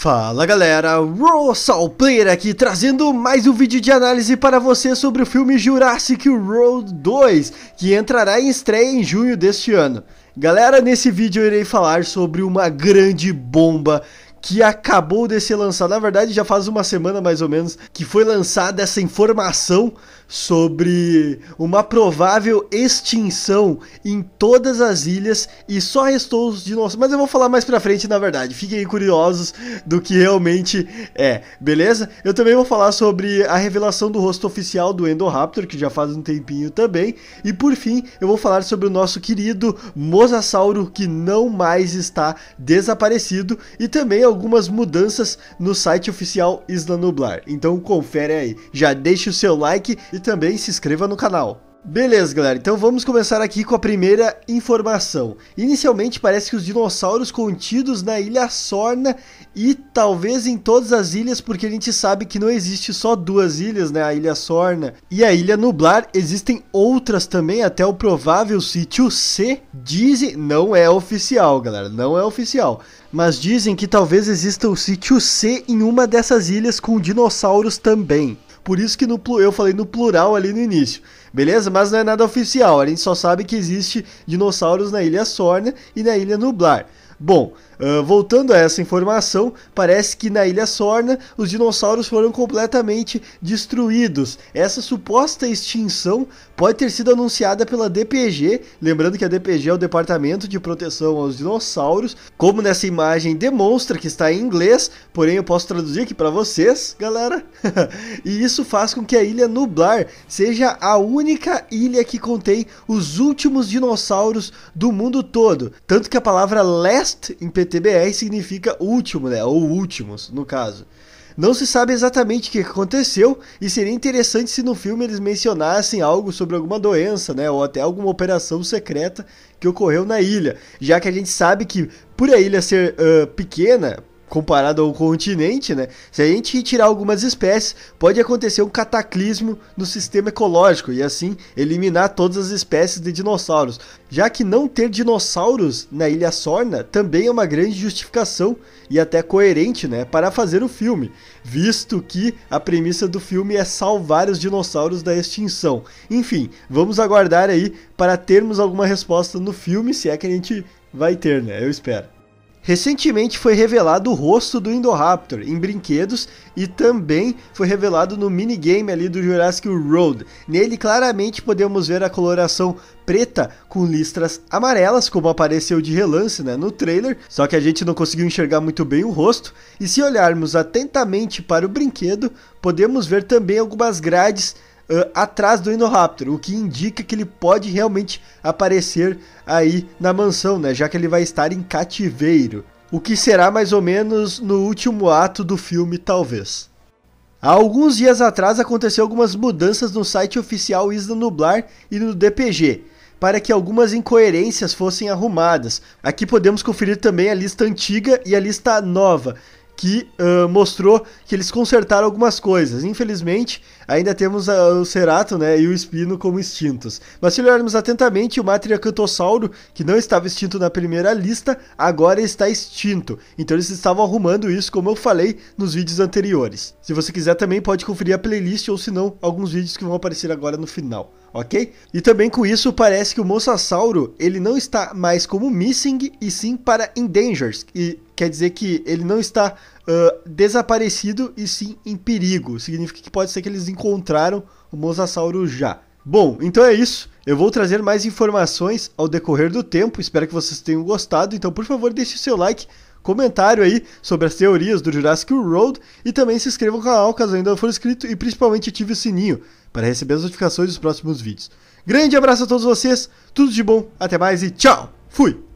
Fala galera, Raw Player aqui trazendo mais um vídeo de análise para você sobre o filme Jurassic World 2, que entrará em estreia em junho deste ano. Galera, nesse vídeo eu irei falar sobre uma grande bomba que acabou de ser lançado. Na verdade, já faz uma semana mais ou menos que foi lançada essa informação sobre uma provável extinção em todas as ilhas e só restou os dinossauros. Mas eu vou falar mais pra frente, na verdade. Fiquem curiosos do que realmente é, beleza? Eu também vou falar sobre a revelação do rosto oficial do Endoraptor, que já faz um tempinho também. E por fim, eu vou falar sobre o nosso querido Mosasauro, que não mais está desaparecido. E também algumas mudanças no site oficial Isla Nublar. Então confere aí, já deixe o seu like e também se inscreva no canal. Beleza, galera. Então vamos começar aqui com a primeira informação. Inicialmente parece que os dinossauros contidos na Ilha Sorna e talvez em todas as ilhas, porque a gente sabe que não existe só duas ilhas, né? A Ilha Sorna e a Ilha Nublar. Existem outras também, até o provável sítio C. Dizem, não é oficial, galera, não é oficial. Mas dizem que talvez exista o sítio C em uma dessas ilhas com dinossauros também. Por isso que no, eu falei no plural ali no início. Beleza? Mas não é nada oficial. A gente só sabe que existe dinossauros na Ilha Sorna e na Ilha Nublar. Bom, ah, voltando a essa informação, parece que na Ilha Sorna os dinossauros foram completamente destruídos. Essa suposta extinção pode ter sido anunciada pela DPG, lembrando que a DPG é o Departamento de Proteção aos Dinossauros, como nessa imagem demonstra que está em inglês, porém eu posso traduzir aqui para vocês, galera. e isso faz com que a Ilha Nublar seja a única ilha que contém os últimos dinossauros do mundo todo, tanto que a palavra last em UTBR significa último, né? Ou últimos, no caso. Não se sabe exatamente o que aconteceu e seria interessante se no filme eles mencionassem algo sobre alguma doença, né, ou até alguma operação secreta que ocorreu na ilha, já que a gente sabe que por a ilha ser uh, pequena, comparado ao continente, né? Se a gente retirar algumas espécies, pode acontecer um cataclismo no sistema ecológico e assim eliminar todas as espécies de dinossauros. Já que não ter dinossauros na Ilha Sorna também é uma grande justificação e até coerente, né, para fazer o filme, visto que a premissa do filme é salvar os dinossauros da extinção. Enfim, vamos aguardar aí para termos alguma resposta no filme, se é que a gente vai ter, né? Eu espero. Recentemente foi revelado o rosto do Indoraptor em brinquedos e também foi revelado no minigame ali do Jurassic World. Nele claramente podemos ver a coloração preta com listras amarelas, como apareceu de relance né, no trailer, só que a gente não conseguiu enxergar muito bem o rosto. E se olharmos atentamente para o brinquedo, podemos ver também algumas grades uh, atrás do Indoraptor, o que indica que ele pode realmente aparecer aí na mansão, né? Já que ele vai estar em cativeiro. O que será mais ou menos no último ato do filme, talvez. Há alguns dias atrás aconteceu algumas mudanças no site oficial Isla Nublar e no DPG, para que algumas incoerências fossem arrumadas. Aqui podemos conferir também a lista antiga e a lista nova, que uh, mostrou que eles consertaram algumas coisas. Infelizmente, ainda temos a, ah, o Cerato né, e o Espino como extintos. Mas se olharmos atentamente, o Matriacantossauro, que não estava extinto na primeira lista, agora está extinto. Então eles estavam arrumando isso, como eu falei nos vídeos anteriores. Se você quiser também pode conferir a playlist ou se não, alguns vídeos que vão aparecer agora no final ok? E também com isso parece que o Mosasauro ele não está mais como missing e sim para endangered, e quer dizer que ele não está uh, desaparecido e sim em perigo. Significa que pode ser que eles encontraram o Mosasauro já. Bom, então é isso. Eu vou trazer mais informações ao decorrer do tempo. Espero que vocês tenham gostado. Então, por favor, deixe o seu like comentário aí sobre as teorias do Jurassic World e também se inscreva no canal caso ainda não for inscrito e principalmente ative o sininho para receber as notificações dos próximos vídeos. Grande abraço a todos vocês, tudo de bom, até mais e tchau! Fui!